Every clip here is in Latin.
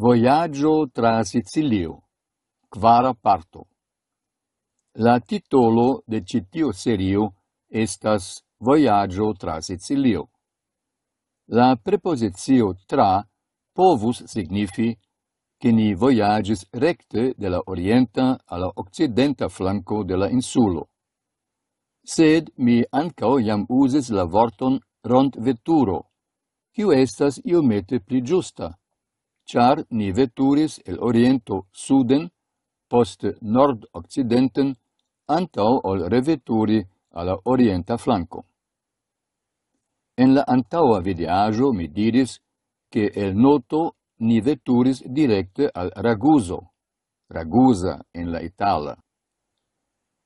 Voyaggio tra Sicilio Quara parto La titolo de citio serio estas Voyaggio tra Sicilio. La prepozizio tra povus signifi che ni voyages recte de la orienta LA occidenta flanco de la insulo. Sed mi ancao jam uses la vorton rond veturo, quio estas iomete pli giusta, char ni veturis el oriento suden, post nord occidenten, antau ol reveturi alla orienta flanco. En la antaua videajo mi diris, che el noto ni veturis directe al Raguso, Ragusa en la Itala.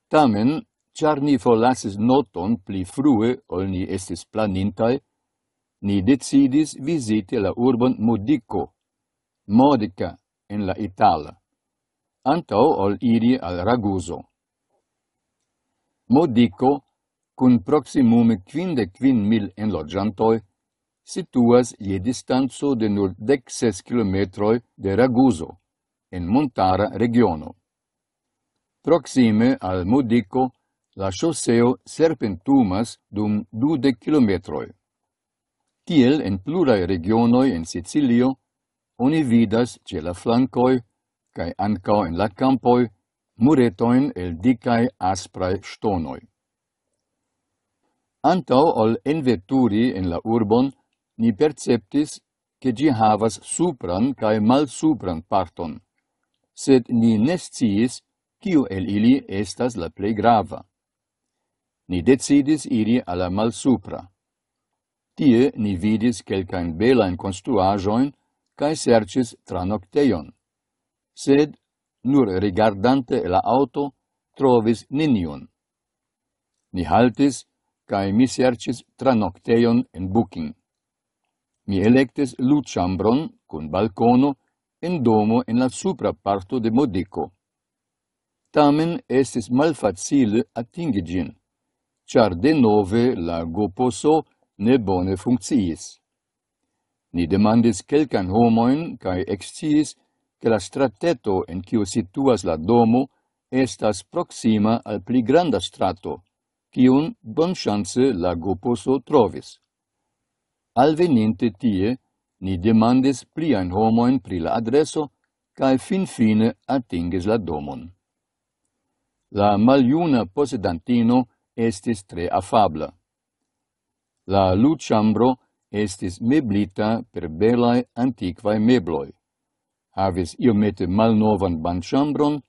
Tamen, char ni volasis noton pli frue ol ni estis planintai, ni decidis visite la urban Mudico, modica in la Itala, anto ol iri al Raguso. Modico, cun proximum quinde quin mil enlogiantoi, situas ie distanzo de nur dec kilometroi de Raguso, in montara regiono. Proxime al Modico, la chosseo serpentumas dum dude kilometroi. Tiel en plurae regionoi in Sicilio, oni vidas ce la flancoi, cae ancao in la campoi, muretoin el dicae asprae stonoi. Antau ol enveturi in la urbon, ni perceptis, che gi havas supran cae mal supran parton, sed ni nesciis, cio el ili estas la plei grava. Ni decidis iri alla mal supra. Tie ni vidis quelcaen belaen construajoin, cae sercis tranocteion. Sed, nur rigardante la auto, trovis ninion. Ni haltis, cae mi sercis tranocteion en booking. Mi electis chambron cun balcono en domo en la supra parto de modico. Tamen estis malfacile atingi gin, char de nove la goposo ne bone funcciis. Ni demandis quelcan homoin, cae exciis, che la strateto en cio situas la domo estas proxima al pli granda strato, cion bon chance la goposo trovis. veninte tie, ni demandis plian homoin pri la adreso, cae fin fine atinges la domon. La maliuna posedantino estis tre afabla. La luciambro, estis meblita per belai antiquae mebloi. Havis iomete malnovan banchambron,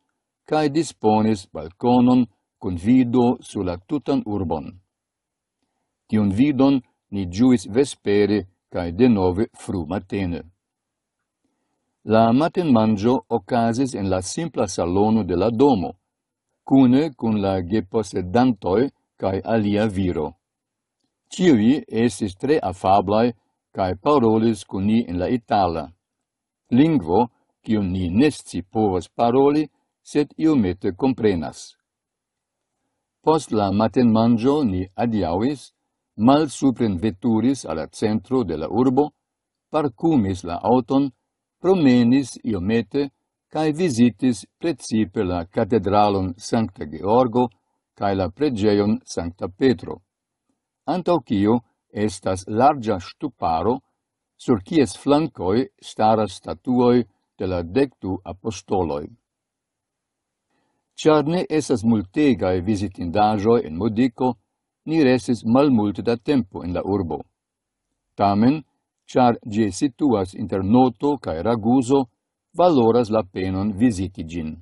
cae disponis balconon con vido sulla tutan urbon. Tion vidon ni giuis vespere cae de nove fru matene. La maten mangio ocasis en la simpla salono de la domo, cune cun la geposedantoi cae alia viro. Ciui esis tre afablai cae parolis cun ni in la Itala. Lingvo, cium ni nesci povas paroli, sed iumete comprenas. Post la maten mangio ni adiauis, mal supren veturis ala centro de la urbo, parcumis la auton, promenis iomete, cae visitis precipe la catedralon Sancta Georgo cae la pregeion Sancta Petro antau quio estas larga stuparo, sur quies flancoi staras statuoi de la dectu apostoloi. Ciar ne esas multegae visitindagioi en modico, ni resis mal da tempo in la urbo. Tamen, char gie situas inter noto ca raguso, valoras la penon visiti gin.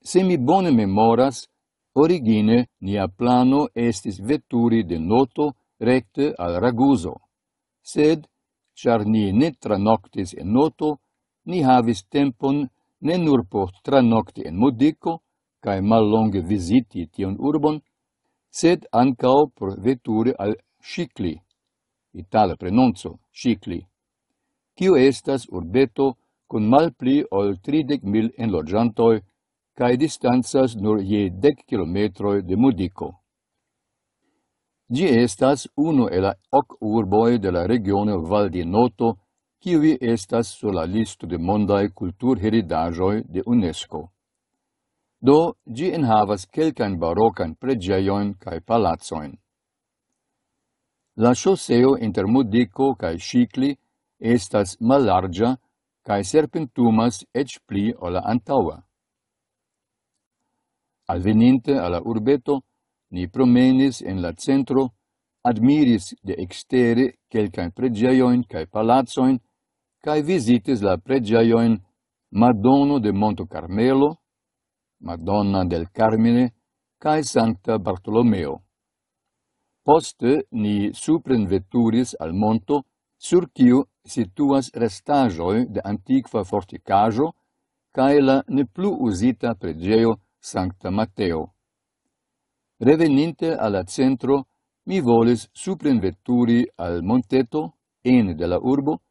Se mi bone memoras, Origine nia plano estis veturi de noto recte al Raguso. Sed, char ni ne tranoctis en noto, ni havis tempon ne nur po tranocti en modico, cae mal longe visiti tion urbon, sed ancao por veturi al Scicli, itale prenonzo, Scicli, cio estas urbeto con mal pli ol 30.000 mil enlogiantoi cae distanzas nur je dec kilometroi de Mudico. Gi estas uno e la hoc urboi de la regione Val di Noto, civi estas sur la listo de mondae culturheridajoi de UNESCO. Do, gi enhavas quelcan barocan pregeion cae palazzoin. La chosseo inter Mudico cae Scicli estas malargia cae serpentumas ecz pli o la antaua. Alveninte alla urbeto, ni promenis en la centro, admiris de exteri quelcae pregiaioin cae palazzoin, cae visitis la pregiaioin Madono de Monte Carmelo, Madonna del Carmine, cae Sancta Bartolomeo. Poste ni supren veturis al monto, sur quiu situas restagioi de antiqua forticajo, cae la ne plus usita pregeio Sancta Matteo. Reveninte al centro, mi volis supren vetturi al monteto, ene della urbo,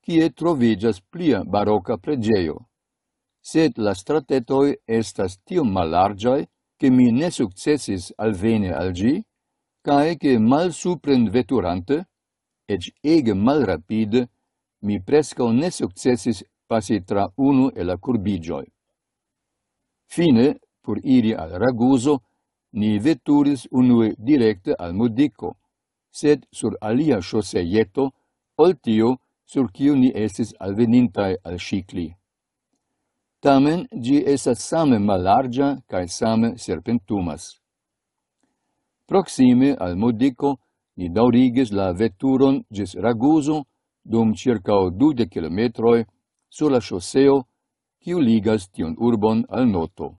quie trovigas plia barocca pregeio. Sed la stratetoi estas tio malargiae, che mi ne successis al vene al gi, cae che mal supren vetturante, ec ege mal rapide, mi presco ne successis passi tra uno e la curbigioi. Fine pur iri al raguso, ni veturis unue directe al mudico, sed sur alia chosse ol oltio sur quiu ni esis alvenintai al scicli. Tamen, gi esat same malargia, cae same serpentumas. Proxime al mudico, ni daurigis la veturon gis raguso, dum circa o dude kilometroi, sur la chosseo, quiu ligas tion urbon al noto